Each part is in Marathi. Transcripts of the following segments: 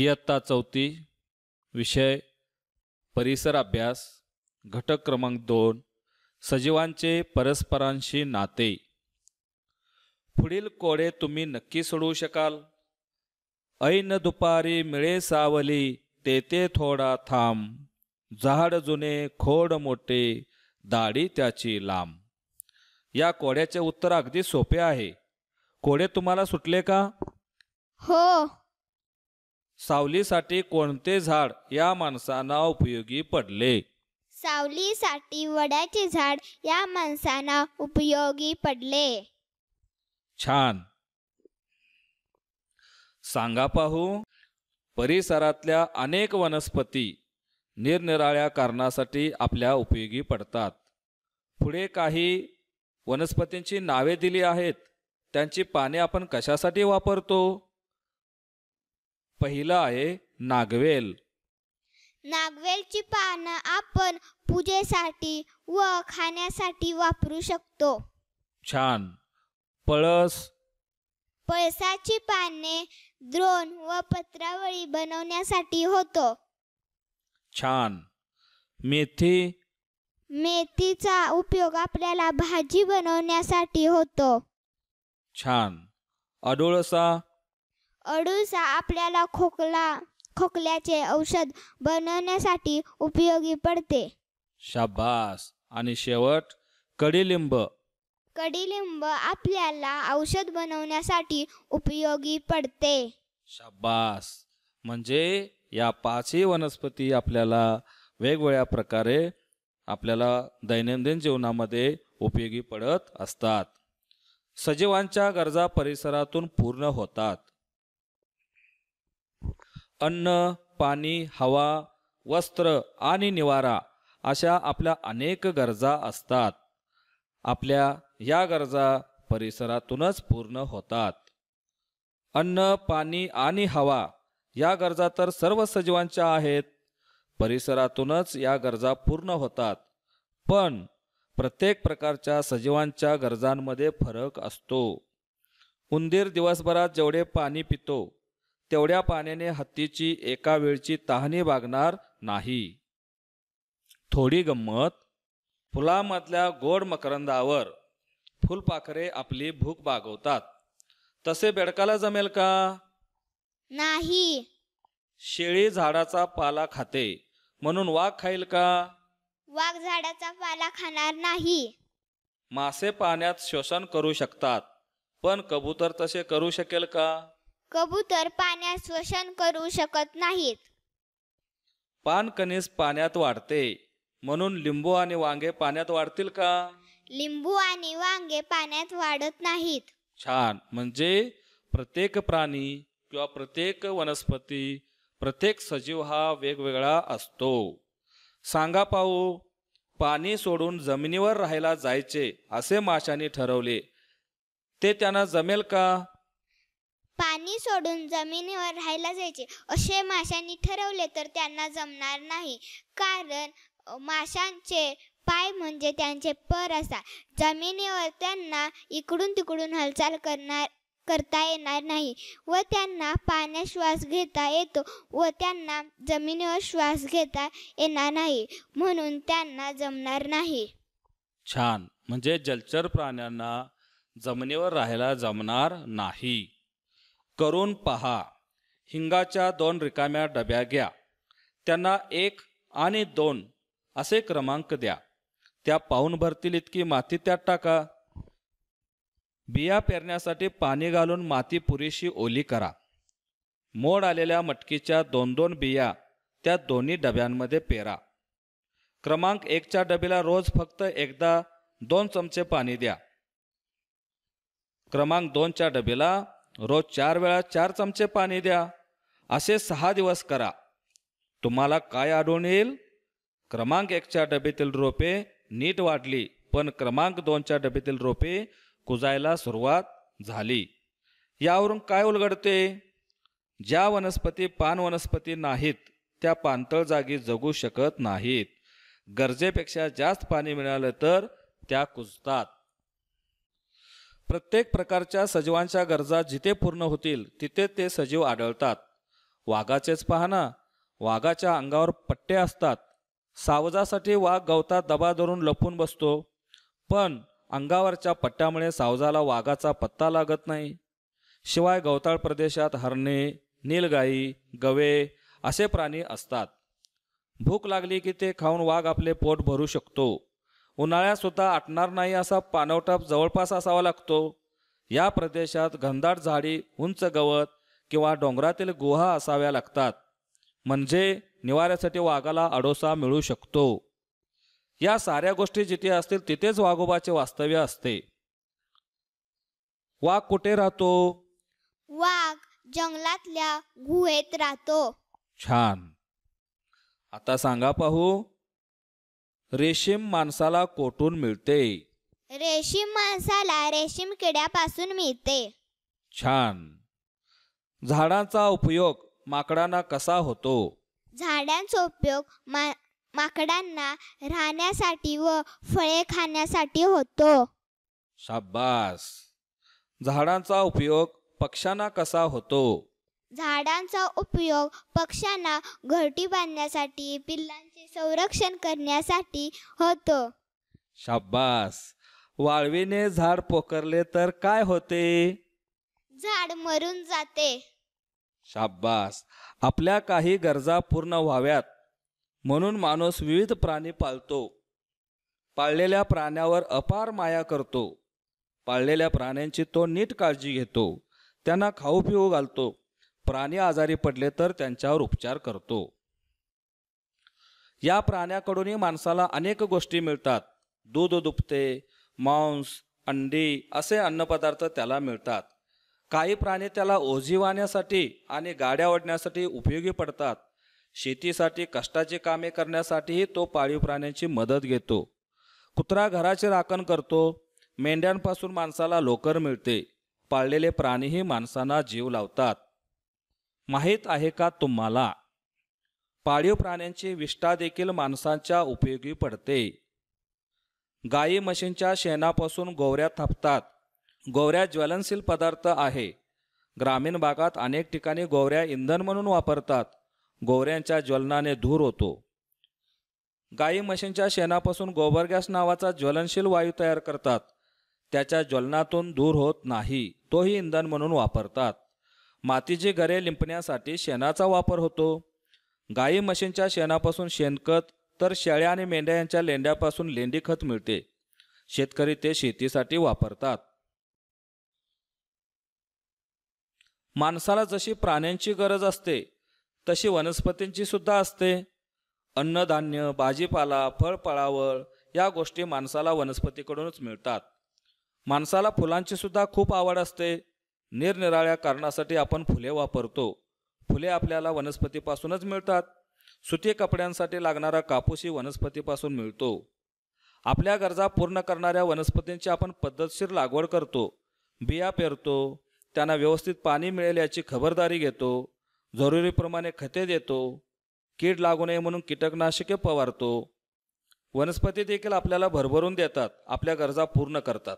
इयत्ता चौथी विषय परिसर अभ्यास घटक क्रमांक दोन सजीवांचे परस्परांशी नाते पुढील कोडे तुम्ही नक्की सोडवू शकाल ऐन दुपारी मिळे सावली तेते थोडा थांब झाड जुने खोड मोठे दाढी त्याची लांब या कोड्याचे उत्तर अगदी सोपे आहे कोडे तुम्हाला सुटले का हो सावलीसाठी कोणते झाड या माणसांना उपयोगी पडले सावलीसाठी वड्याचे झाड या माणसांना उपयोगी पडले छान सांगा पाहू परिसरातल्या अनेक वनस्पती निरनिराळ्या कारणासाठी आपल्या उपयोगी पडतात पुढे काही वनस्पतींची नावे दिली आहेत त्यांची पाने आपण कशासाठी वापरतो पहिला आहे नागवेल नागवेलची पानं आपण पूजेसाठी व खाण्यासाठी वापरू शकतो छान पळस पळसाची पाने द्रोण व पत्रावळी बनवण्यासाठी होतो छान मेथी मेथीचा उपयोग आपल्याला भाजी बनवण्यासाठी होतो छान अडोळसा अडुळसा आपल्याला खोकला खोकल्याचे औषध बनवण्यासाठी उपयोगी पडते शाबास आणि शेवट कडीलिंब कडीलिंब आपल्याला औषध बनवण्यासाठी उपयोगी पडते शाबास म्हणजे या पाचही वनस्पती आपल्याला वेगवेगळ्या प्रकारे आपल्याला दैनंदिन जीवनामध्ये उपयोगी पडत असतात सजीवांच्या गरजा परिसरातून पूर्ण होतात अन्न पाणी हवा वस्त्र आणि निवारा अशा आपल्या अनेक गरजा असतात आपल्या या गरजा परिसरातूनच पूर्ण होतात अन्न पाणी आणि हवा या गरजा तर सर्व सजीवांच्या आहेत परिसरातूनच या गरजा पूर्ण होतात पण प्रत्येक प्रकारच्या सजीवांच्या गरजांमध्ये फरक असतो उंदीर दिवसभरात जेवढे पाणी पितो तेवढ्या पाण्याने हत्तीची एका वेळची तहानी भागणार नाही थोडी गंमत फुलामधल्या गोड मकरंदावर फुलपाखरे आपली भूक बागवतात तसे बेडकाला जमेल का नाही शेळी झाडाचा पाला खाते म्हणून वाघ खाईल का वाघ झाडाचा पाला खाणार नाही मासे पाण्यात शोषण करू शकतात पण कबूतर तसे करू शकेल का कबूतर पाण्यात श्वसन करू शकत नाहीत कनिस पाण्यात वाढते म्हणून लिंबू आणि वांगे पाण्यात वाढतील का लिंबू आणि वांगे पाण्यात वाढत नाहीत छान म्हणजे प्रत्येक प्राणी किंवा प्रत्येक वनस्पती प्रत्येक सजीव हा वेगवेगळा असतो सांगा पाहू पाणी सोडून जमिनीवर राहायला जायचे असे माशाने ठरवले ते त्यांना जमेल का पाणी सोडून जमिनीवर राहायला जायचे असे माशांनी ठरवले तर त्यांना जमणार नाही कारण माशांचे पाय म्हणजे त्यांचे पर असा जमिनीवर त्यांना इकडून तिकडून हालचाल करणार करता येणार नाही व त्यांना पाण्यात श्वास घेता येतो व त्यांना जमिनीवर श्वास घेता येणार नाही म्हणून त्यांना जमणार नाही छान म्हणजे जलचर प्राण्यांना जमिनीवर राहायला जमणार नाही करून पहा हिंगाच्या दोन रिकाम्या डब्या घ्या त्यांना एक आणि दोन असे क्रमांक द्या त्या पाहून भरतील इतकी माती त्यात टाका बिया पेरण्यासाठी पाणी घालून माती पुरेशी ओली करा मोड आलेल्या मटकीच्या दोन दोन बिया त्या दोन्ही डब्यांमध्ये पेरा क्रमांक एकच्या डबीला रोज फक्त एकदा दोन चमचे पाणी द्या क्रमांक दोनच्या डबीला रोज चार वेळा चार चमचे पाणी द्या असे सहा दिवस करा तुम्हाला काय आढळून येईल क्रमांक एकच्या डब्यातील रोपे नीट वाढली पण क्रमांक दोनच्या डब्यातील रोपे कुजायला सुरुवात झाली यावरून काय उलगडते ज्या वनस्पती पान वनस्पती नाहीत त्या पाणतळ जागी जगू शकत नाहीत गरजेपेक्षा जास्त पाणी मिळालं तर त्या कुजतात प्रत्येक प्रकारच्या सजीवांच्या गरजा जिथे पूर्ण होतील तिथे ते सजीव आढळतात वाघाचेच पाहना वाघाच्या अंगावर पट्टे असतात सावजासाठी वाघ गवतात दबा धरून लपून बसतो पण अंगावरच्या पट्ट्यामुळे सावजाला वाघाचा पत्ता लागत नाही शिवाय गवताळ प्रदेशात हरणे नीलगाई गवे असे प्राणी असतात भूक लागली की ते खाऊन वाघ आपले पोट भरू शकतो उन्हाळ्यात सुद्धा आटणार नाही असा पानवटाप जवळपास असावा लागतो या प्रदेशात घनदाट झाडी उंच गवत किंवा डोंगरातील गुहा असाव्या लागतात म्हणजे निवाऱ्यासाठी वाघाला अडोसा मिळू शकतो या साऱ्या गोष्टी जिथे असतील तिथेच वाघोबाचे वास्तव्य असते वाघ कुठे राहतो वाघ जंगलातल्या गुहेत राहतो छान आता सांगा पाहू रेशीम माणसाला कोठून मिळते रेशीम माणसाला रेशीम किड्यापासून मिळते छान झाडांचा उपयोग माकडांना कसा होतो झाडांचा उपयोग मा माकडांना राहण्यासाठी व फळे खाण्यासाठी होतो शाबास झाडांचा उपयोग पक्ष्यांना कसा होतो झाडांचा उपयोग पक्ष्यांना घरटी बांधण्यासाठी पिल्लांचे संरक्षण करण्यासाठी होतो शाबास वाळवीने झाड पोखरले तर काय होते झाड मरून जाते शाब्बास आपल्या काही गरजा पूर्ण व्हाव्यात म्हणून माणूस विविध प्राणी पाळतो पाळलेल्या प्राण्यावर अपार माया करतो पाळलेल्या प्राण्यांची तो नीट काळजी घेतो त्यांना खाऊ पिऊ घालतो प्राणी आजारी पडले तर त्यांच्यावर उपचार करतो या प्राण्याकडूनही माणसाला अनेक गोष्टी मिळतात दूध दुपते मांस अंडी असे अन्नपदार्थ त्याला मिळतात काही प्राणी त्याला वाहण्यासाठी आणि गाड्या ओढण्यासाठी उपयोगी पडतात शेतीसाठी कष्टाची कामे करण्यासाठीही तो पाळीव प्राण्यांची मदत घेतो कुत्रा घराचे राखण करतो मेंढ्यांपासून माणसाला लोकर मिळते पाळलेले प्राणीही माणसांना जीव लावतात माहीत आहे का तुम्हाला पाळीव प्राण्यांची विष्ठा देखील माणसांच्या उपयोगी पडते गायी म्हशींच्या शेणापासून गोवऱ्या थापतात गोवऱ्या ज्वलनशील पदार्थ आहे ग्रामीण भागात अनेक ठिकाणी गोवऱ्या इंधन म्हणून वापरतात गोवऱ्यांच्या ज्वलनाने धूर होतो गायी म्हशींच्या शेणापासून गोबर गॅस नावाचा ज्वलनशील वायू तयार करतात त्याच्या ज्वलनातून धूर होत नाही तोही इंधन म्हणून वापरतात मातीची घरे लिंपण्यासाठी शेणाचा वापर होतो गाई म्हशींच्या शेणापासून शेणखत तर शेळ्या आणि मेंढ्या यांच्या लेंड्यापासून लेंडी खत मिळते शेतकरी ते शेतीसाठी वापरतात माणसाला जशी प्राण्यांची गरज असते तशी वनस्पतींची सुद्धा असते अन्नधान्य भाजीपाला फळफळावळ या गोष्टी माणसाला वनस्पतीकडूनच मिळतात माणसाला फुलांची सुद्धा खूप आवड असते निरनिराळ्या कारणासाठी आपण फुले वापरतो फुले आपल्याला वनस्पतीपासूनच मिळतात सुती कपड्यांसाठी लागणारा कापूसही वनस्पतीपासून मिळतो आपल्या गरजा पूर्ण करणाऱ्या वनस्पतींची आपण पद्धतशीर लागवड करतो बिया पेरतो त्यांना व्यवस्थित पाणी मिळेल याची खबरदारी घेतो जरुरीप्रमाणे खते देतो कीड लागू नये म्हणून कीटकनाशके फवारतो वनस्पती देखील आपल्याला भरभरून देतात आपल्या गरजा पूर्ण करतात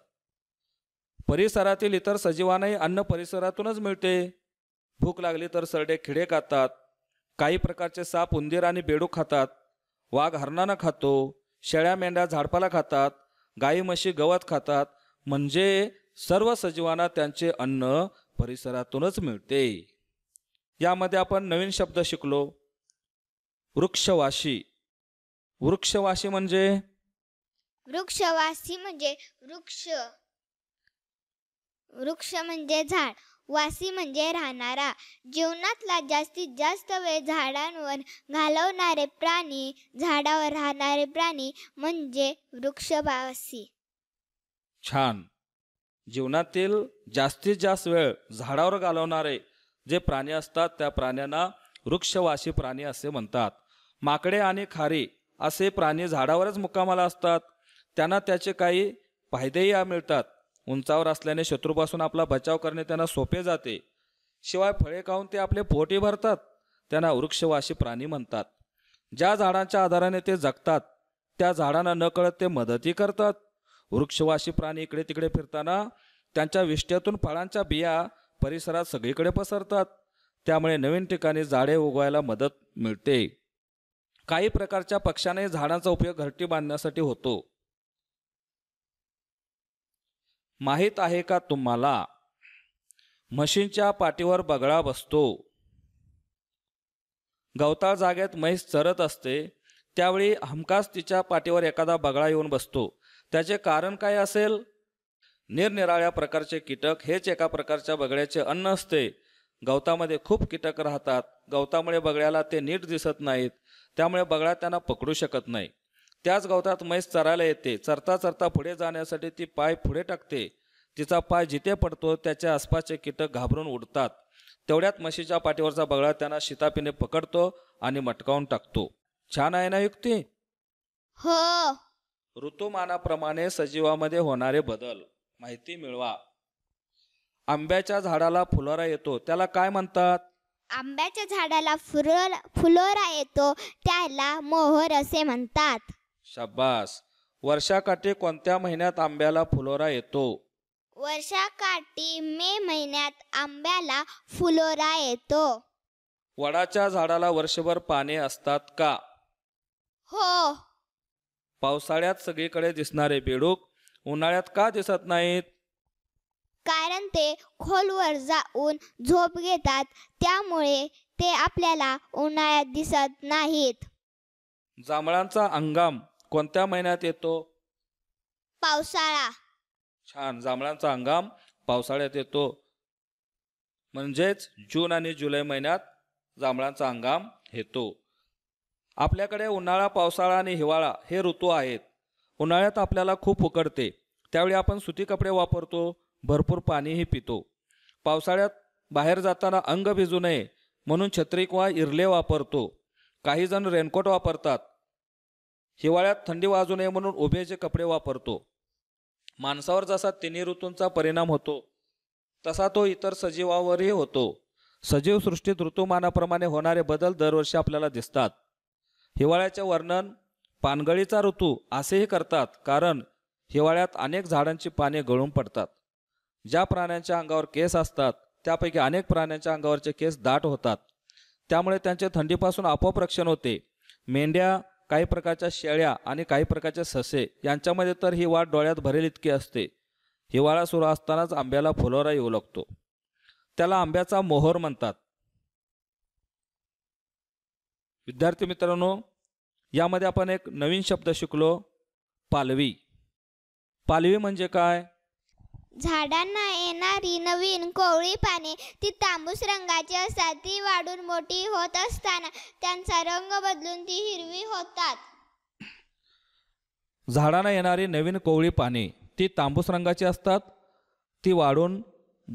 परिसरातील इतर सजीवांनाही अन्न परिसरातूनच मिळते भूक लागली तर सरडे खिडे खातात काही प्रकारचे साप उंदीर आणि बेडूक खातात वाघ हरणानं खातो शेळ्या मेंढ्या झाडपाला खातात गाई म्हशी गवत खातात म्हणजे सर्व सजीवांना त्यांचे अन्न परिसरातूनच मिळते यामध्ये आपण नवीन शब्द शिकलो वृक्षवाशी वृक्षवाशी म्हणजे वृक्षवासी म्हणजे वृक्ष वृक्ष म्हणजे झाड वासी म्हणजे राहणारा जीवनातला जास्तीत जास्त वेळ झाडांवर घालवणारे प्राणी झाडावर राहणारे प्राणी म्हणजे वृक्षवासी छान जीवनातील जास्तीत जास्त वेळ झाडावर घालवणारे जे प्राणी असतात त्या प्राण्यांना वृक्षवासी प्राणी असे म्हणतात माकडे आणि खारी असे प्राणी झाडावरच मुक्कामाला असतात त्यांना त्याचे काही फायदेही मिळतात उंचावर असल्याने शत्रूपासून आपला बचाव करणे त्यांना सोपे जाते शिवाय फळे खाऊन ते आपले पोटे भरतात त्यांना वृक्षवाशी प्राणी म्हणतात ज्या झाडांच्या आधाराने ते जगतात त्या झाडांना न कळत ते मदतही करतात वृक्षवाशी प्राणी इकडे तिकडे फिरताना त्यांच्या विष्ट्यातून फळांच्या बिया परिसरात सगळीकडे पसरतात त्यामुळे नवीन ठिकाणी झाडे उगवायला मदत मिळते काही प्रकारच्या पक्ष्याने झाडांचा उपयोग घरटी बांधण्यासाठी होतो माहीत आहे का तुम्हाला म्हशींच्या पाठीवर बगळा बसतो गवताळ जागेत म्हैस चरत असते त्यावेळी हमखास तिच्या पाठीवर एखादा बगळा येऊन बसतो त्याचे कारण काय असेल निरनिराळ्या प्रकारचे कीटक हेच एका प्रकारच्या बगळ्याचे अन्न असते गवतामध्ये खूप कीटक राहतात गवतामुळे बगळ्याला ते नीट दिसत नाहीत त्यामुळे बगळा त्यांना पकडू शकत नाही त्याच गवतात म्हैस चरायला येते चरता चरता पुढे जाण्यासाठी ती पाय पुढे टाकते तिचा पाय जिथे पडतो त्याच्या आसपासचे कीटक घाबरून उडतात तेवढ्यात म्हशीच्या पाठीवरचा बगळा त्यांना शितापीने पकडतो आणि मटकावून टाकतो छान आहे ना युक्ती हो ऋतुमानाप्रमाणे सजीवामध्ये होणारे बदल माहिती मिळवा आंब्याच्या झाडाला फुलोरा येतो त्याला काय म्हणतात आंब्याच्या झाडाला फुलोरा फुलोरा येतो त्याला मोहर असे म्हणतात शब्बास वर्षाकाठी कोणत्या महिन्यात आंब्याला फुलोरा येतो वर्षाकाठी मे महिन्यात आंब्याला फुलोरा येतो वडाच्या झाडाला वर्षभर पाने असतात का हो पावसाळ्यात सगळीकडे दिसणारे बेडूक उन्हाळ्यात का दिसत नाहीत कारण ते खोलवर जाऊन झोप घेतात त्यामुळे ते आपल्याला उन्हाळ्यात दिसत नाहीत जांभळांचा हंगाम कोणत्या महिन्यात येतो पावसाळा छान जांभळांचा हंगाम पावसाळ्यात येतो म्हणजेच जून आणि जुलै महिन्यात जांभळांचा हंगाम येतो आपल्याकडे उन्हाळा पावसाळा आणि हिवाळा हे ऋतू आहेत उन्हाळ्यात आपल्याला खूप उकडते त्यावेळी आपण सुती कपडे वापरतो भरपूर पाणीही पितो पावसाळ्यात बाहेर जाताना अंग भिजू नये म्हणून छत्री किंवा इरले वापरतो काही जण रेनकोट वापरतात हिवाळ्यात थंडी वाजू नये म्हणून उभेचे कपडे वापरतो माणसावर जसा तिन्ही ऋतूंचा परिणाम होतो तसा तो इतर सजीवावरही होतो सजीव सृष्टीत ऋतुमानाप्रमाणे होणारे बदल दरवर्षी आपल्याला दिसतात हिवाळ्याचे वर्णन पानगळीचा ऋतू असेही करतात कारण हिवाळ्यात अनेक झाडांची पाने गळून पडतात ज्या प्राण्यांच्या अंगावर केस असतात त्यापैकी अनेक प्राण्यांच्या अंगावरचे केस दाट होतात त्यामुळे त्यांचे थंडीपासून आपोआप रक्षण होते मेंढ्या काही प्रकारच्या शेळ्या आणि काही प्रकारचे ससे यांच्यामध्ये तर ही वाट डोळ्यात भरेल इतकी असते हिवाळा सुरू असतानाच आंब्याला फुलोरा येऊ लागतो त्याला आंब्याचा मोहर म्हणतात विद्यार्थी मित्रांनो यामध्ये आपण एक नवीन शब्द शिकलो पालवी पालवी म्हणजे काय झाडांना येणारी नवीन कोवळी पाने ती तांबूस रंगाची असतात ती वाढून मोठी होत असताना त्यांचा रंग बदलून ती हिरवी होतात झाडांना येणारी नवीन कोवळी पाने ती तांबूस रंगाची असतात ती वाढून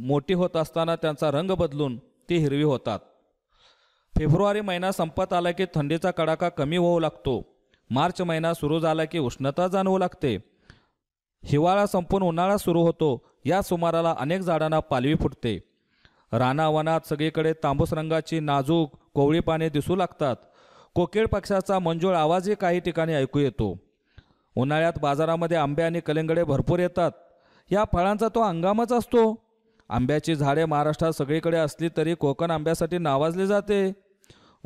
मोठी होत असताना त्यांचा रंग बदलून ती हिरवी होतात फेब्रुवारी महिना संपत आला की थंडीचा कडाका कमी होऊ लागतो मार्च महिना सुरू झाला की उष्णता जाणवू लागते हिवाळा संपून उन्हाळा सुरू होतो या सुमाराला अनेक झाडांना पालवी फुटते रानावनात सगळीकडे तांबूस रंगाची नाजूक कोवळी पाने दिसू लागतात कोकिळ पक्षाचा मंजूळ आवाजही काही ठिकाणी ऐकू येतो उन्हाळ्यात बाजारामध्ये आंबे आणि कलिंगडे भरपूर येतात या फळांचा तो हंगामच असतो आंब्याची झाडे महाराष्ट्रात सगळीकडे असली तरी कोकण आंब्यासाठी नावाजले जाते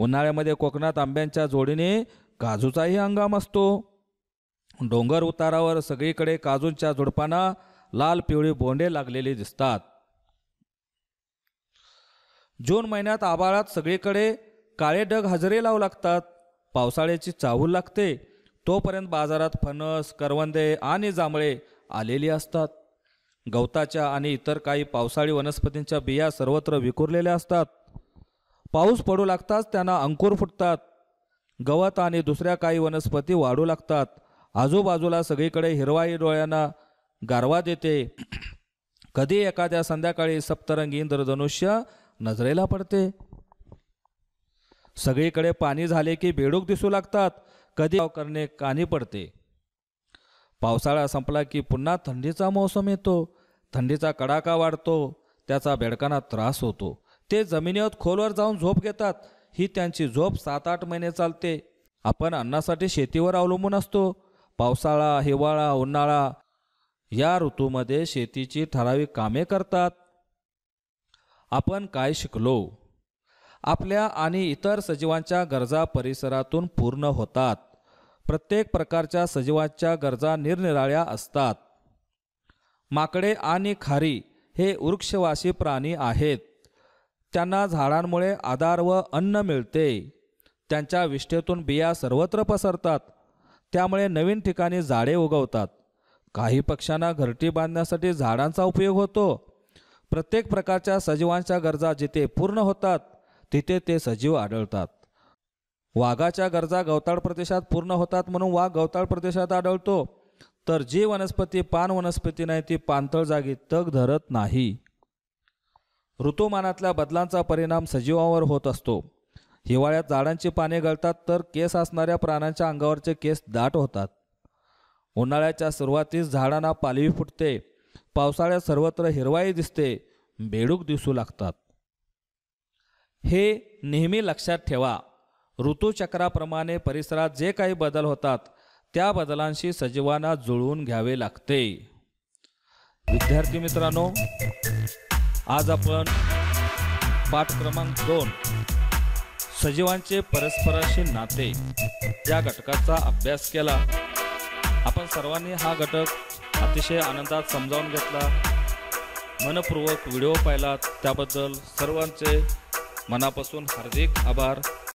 उन्हाळ्यामध्ये कोकणात आंब्यांच्या जोडीने काजूचाही हंगाम असतो डोंगर उतारावर सगळीकडे काजूंच्या झुडपांना लाल पिवळी बोंडे लागलेली दिसतात जून महिन्यात आबाळात सगळीकडे काळे डग हजरे लावू लागतात पावसाळ्याची चाहूल लागते तोपर्यंत बाजारात फणस करवंदे आणि जांभळे आलेली असतात गवताच्या आणि इतर काही पावसाळी वनस्पतींच्या बिया सर्वत्र विखुरलेल्या असतात पाऊस पडू लागताच त्यांना अंकुर फुटतात गवत आणि दुसऱ्या काही वनस्पती वाढू लागतात आजूबाजूला सगळीकडे हिरवाई डोळ्यांना गारवा देते कधी एखाद्या संध्याकाळी सप्तरंगी इंद्रधनुष्य नजरेला पडते सगळीकडे पाणी झाले की बेडूक दिसू लागतात कधी करणे कानी पडते पावसाळा संपला की पुन्हा थंडीचा मौसम येतो थंडीचा कडाका वाढतो त्याचा बेडकांना त्रास होतो ते जमिनीवर खोलवर जाऊन झोप घेतात ही त्यांची झोप सात आठ महिने चालते आपण अन्नासाठी शेतीवर अवलंबून असतो पावसाळा हिवाळा उन्हाळा या ऋतूमध्ये शेतीची ठराविक कामे करतात आपण काय शिकलो आपल्या आणि इतर सजीवांच्या गरजा परिसरातून पूर्ण होतात प्रत्येक प्रकारच्या सजीवांच्या गरजा निरनिराळ्या असतात माकडे आणि खारी हे वृक्षवासी प्राणी आहेत त्यांना झाडांमुळे आधार व अन्न मिळते त्यांच्या विष्ठेतून बिया सर्वत्र पसरतात त्यामुळे नवीन ठिकाणी झाडे उगवतात काही पक्ष्यांना घरटी बांधण्यासाठी झाडांचा उपयोग होतो प्रत्येक प्रकारच्या सजीवांच्या गरजा जिथे पूर्ण होतात तिथे ते सजीव आढळतात वाघाच्या गरजा गवताळ प्रदेशात पूर्ण होतात म्हणून वाघ गवताळ प्रदेशात आढळतो तर जी वनस्पती पान वनस्पती नाही ती पाणथळ जागी तग धरत नाही ऋतुमानातल्या बदलांचा परिणाम सजीवावर होत असतो हिवाळ्यात झाडांची पाने गळतात तर केस असणाऱ्या प्राण्यांच्या अंगावरचे केस दाट होतात उन्हाळ्याच्या सुरुवातीस झाडांना पालवी फुटते पावसाळ्यात सर्वत्र हिरवाई दिसते बेडूक दिसू लागतात हे नेहमी लक्षात ठेवा ऋतूचक्राप्रमाणे परिसरात जे काही बदल होतात त्या बदलांशी सजीवांना जुळवून घ्यावे लागते विद्यार्थी मित्रांनो आज आपण पाठ क्रमांक दोन सजीवांचे परस्पराशी नाते या घटकाचा अभ्यास केला आपण सर्वांनी हा घटक अतिशय आनंदात समजावून घेतला मनपूर्वक व्हिडिओ पाहिलात त्याबद्दल सर्वांचे मनापासून हार्दिक आभार